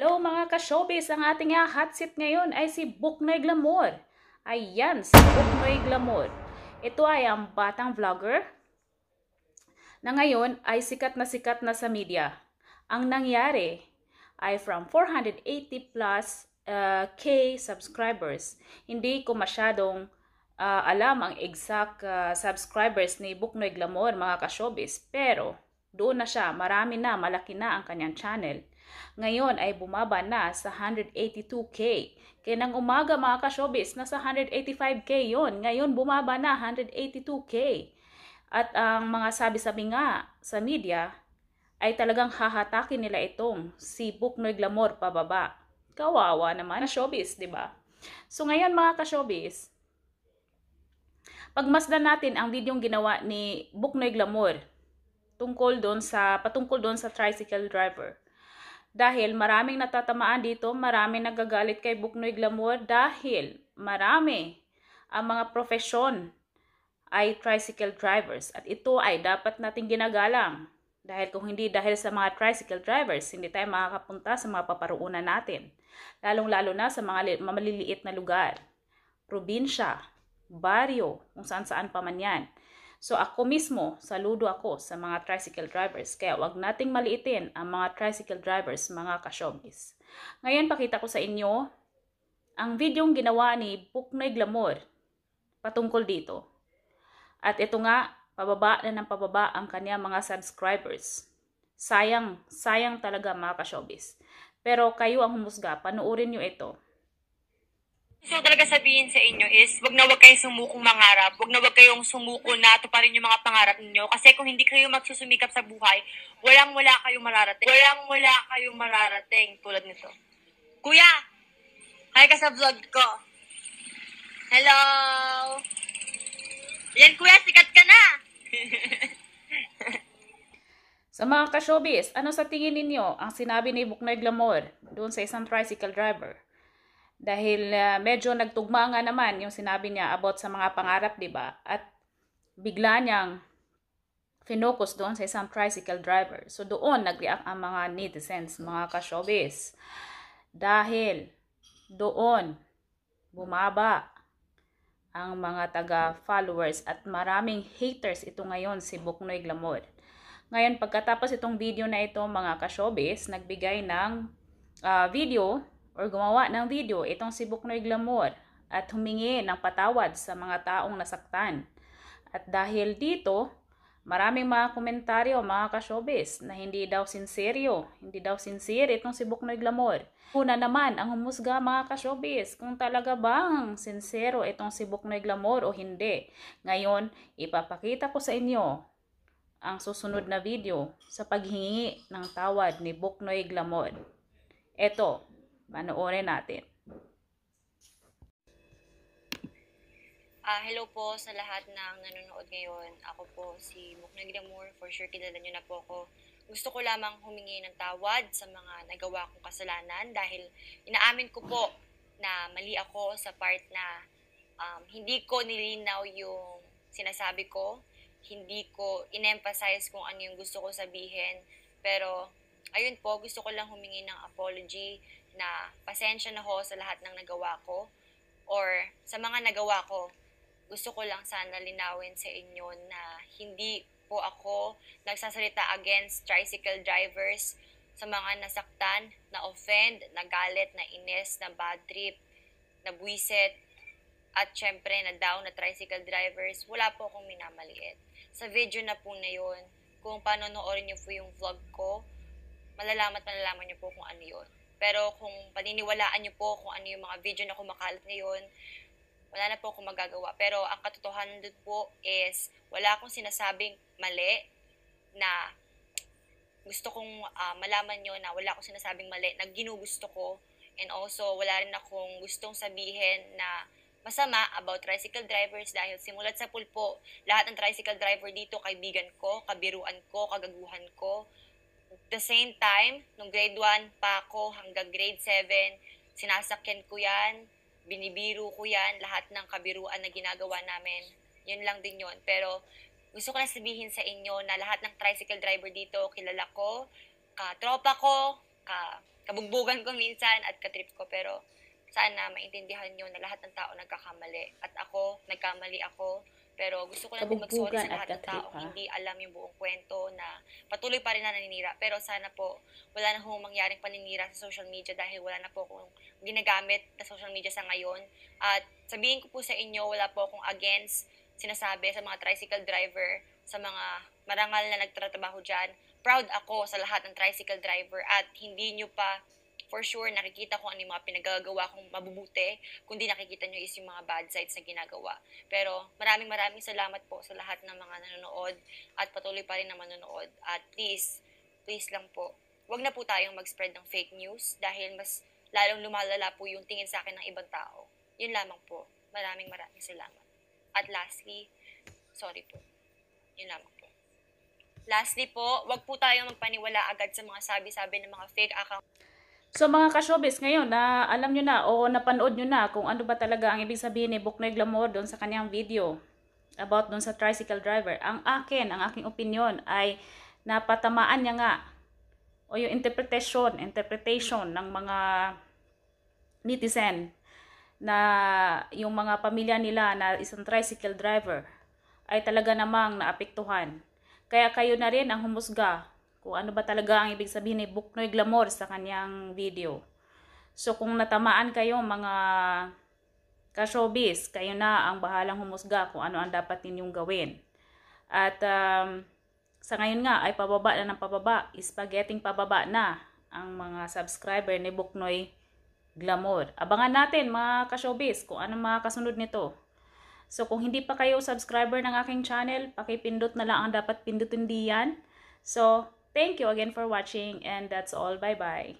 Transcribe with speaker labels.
Speaker 1: Hello mga ka-showbiz, ang ating hot seat ngayon ay si Buknoy Glamour. Ayan, si Buknoy Glamour. Ito ay ang batang vlogger na ngayon ay sikat na sikat na sa media. Ang nangyari ay from 480 plus uh, K subscribers. Hindi ko masyadong uh, alam ang exact uh, subscribers ni Buknoy Glamour mga ka-showbiz. Pero doon na siya, marami na, malaki na ang kanyang channel. Ngayon ay bumaba na sa 182K. Kaya nang umaga mga kasyobis, nasa 185K yon Ngayon bumaba na 182K. At ang mga sabi-sabi nga sa media ay talagang hahatakin nila itong si Buknoy Glamour pababa. Kawawa naman na showbiz, di ba? So ngayon mga ka-showbiz, pagmasdan natin ang videong ginawa ni Buknoy Glamour tungkol doon sa patungkol doon sa tricycle driver. Dahil maraming natatamaan dito, maraming nagagalit kay Buknoy Glamour dahil marami ang mga profesyon ay tricycle drivers at ito ay dapat nating ginagalang. Dahil kung hindi dahil sa mga tricycle drivers, hindi tayo makakapunta sa mga paparuunan natin. Lalong-lalo na sa mga mamaliliit na lugar, probinsya, baryo, kung saan-saan pa man yan. So ako mismo, saludo ako sa mga tricycle drivers. Kaya wag nating maliitin ang mga tricycle drivers, mga kasyobis. Ngayon pakita ko sa inyo ang videong ginawa ni Buknoy Glamour patungkol dito. At ito nga, pababa na ng pababa ang kanya mga subscribers. Sayang, sayang talaga mga kasyobis. Pero kayo ang humusga, panuorin nyo ito.
Speaker 2: So talaga sabihin sa inyo is, wag na wag kayong sumukong mangarap. Wag na wag kayong sumuko na rin yung mga pangarap ninyo. Kasi kung hindi kayo magsusumikap sa buhay, walang wala kayong mararating. Walang wala kayong mararating tulad nito. Kuya, kaya ka sa vlog ko. Hello! Yan kuya, sikat ka na!
Speaker 1: sa mga ka-showbiz, ano sa tingin ninyo ang sinabi ni Buknoy Glamour doon sa isang tricycle driver? dahil uh, medyo nagtugma nga naman yung sinabi niya about sa mga pangarap, 'di ba? At bigla niyang finocus doon sa isang tricycle driver. So doon nag-react ang mga netizens, mga ka kasyobis. Dahil doon bumaba ang mga taga-followers at maraming haters ito ngayon si Buknoy Glamour. Ngayon pagkatapos itong video na ito mga ka kasyobis, nagbigay ng uh, video or gumawa ng video itong si Buknoy Glamour at humingi ng patawad sa mga taong nasaktan. At dahil dito, maraming mga komentaryo mga kasyobis na hindi daw sinseryo, hindi daw sincere itong si Buknoy Glamour. Una naman ang humusga mga kasyobis kung talaga bang sincero itong si Buknoy Glamour o hindi. Ngayon, ipapakita ko sa inyo ang susunod na video sa paghingi ng tawad ni Buknoy Glamour. Eto, Panoorin natin.
Speaker 2: Uh, hello po sa lahat ng nanonood ngayon. Ako po si Muknag Damur. For sure, kilala nyo na po ako. Gusto ko lamang humingi ng tawad sa mga nagawa kong kasalanan dahil inaamin ko po na mali ako sa part na um, hindi ko nilinaw yung sinasabi ko. Hindi ko in-emphasize kung ano yung gusto ko sabihin. Pero ayun po, gusto ko lang humingi ng apology na pasensya na ho sa lahat ng nagawa ko or sa mga nagawa ko. Gusto ko lang sana linawin sa inyo na hindi po ako nagsasalita against tricycle drivers sa mga nasaktan, na-offend, nagalit, na ines, na bad trip, na buwiset, at syempre na down na tricycle drivers, wala po akong minamaliit. Sa video na po na yun, kung paano niyo po yung vlog ko, malalaman malalaman niyo po kung ano yun. Pero kung paniniwalaan niyo po kung ano yung mga video na kumakalat ngayon, wala na po akong magagawa. Pero ang katotohanan doon po is wala akong sinasabing mali na gusto kong uh, malaman nyo na wala akong sinasabing mali na ginugusto ko and also wala rin akong gustong sabihin na masama about tricycle drivers dahil simulat sa pulpo, lahat ng tricycle driver dito kaibigan ko, kabiruan ko, kagaguhan ko, the same time, nung grade 1 pa ako hanggang grade 7, sinasakyan ko yan, binibiro ko yan, lahat ng kabiruan na ginagawa namin. Yun lang din yun. Pero gusto ko na sabihin sa inyo na lahat ng tricycle driver dito, kilala ko, ka-tropa ko, ka, kabugbugan ko minsan at ka-trip ko. Pero sana maintindihan nyo na lahat ng tao nagkakamali. At ako, nagkamali ako pero gusto ko lang din mag-sorry sa lahat ng taong hindi alam yung buong kwento na patuloy pa rin na naninira. Pero sana po, wala na hong mangyaring paninira sa social media dahil wala na po akong ginagamit na social media sa ngayon. At sabihin ko po sa inyo, wala po akong against sinasabi sa mga tricycle driver, sa mga marangal na nagtatrabaho dyan. Proud ako sa lahat ng tricycle driver at hindi nyo pa for sure, nakikita ko ano yung mga pinagagawa kong mabubuti, kundi nakikita nyo is yung mga bad sides na ginagawa. Pero maraming maraming salamat po sa lahat ng mga nanonood at patuloy pa rin na manonood. At please, please lang po, wag na po tayong mag-spread ng fake news dahil mas lalong lumalala po yung tingin sa akin ng ibang tao. Yun lamang po. Maraming maraming salamat. At lastly, sorry po. Yun lamang po. Lastly po, wag po tayong magpaniwala agad sa mga sabi-sabi ng mga fake account.
Speaker 1: So mga kasyobis, ngayon na alam nyo na o napanood nyo na kung ano ba talaga ang ibig sabihin ni Buknoy Glamour doon sa kanyang video about doon sa tricycle driver. Ang akin, ang aking opinion ay napatamaan niya nga o yung interpretation, interpretation ng mga netizen na yung mga pamilya nila na isang tricycle driver ay talaga namang naapektuhan. Kaya kayo na rin ang humusga kung ano ba talaga ang ibig sabihin ni Buknoy Glamour sa kanyang video. So kung natamaan kayo mga ka-showbiz, kayo na ang bahalang humusga kung ano ang dapat ninyong gawin. At um, sa ngayon nga ay pababa na ng pababa, is pagetting pababa na ang mga subscriber ni Buknoy Glamour. Abangan natin mga ka-showbiz kung ano mga kasunod nito. So kung hindi pa kayo subscriber ng aking channel, pakipindot na lang ang dapat pindutin diyan. So Thank you again for watching and that's all. Bye-bye.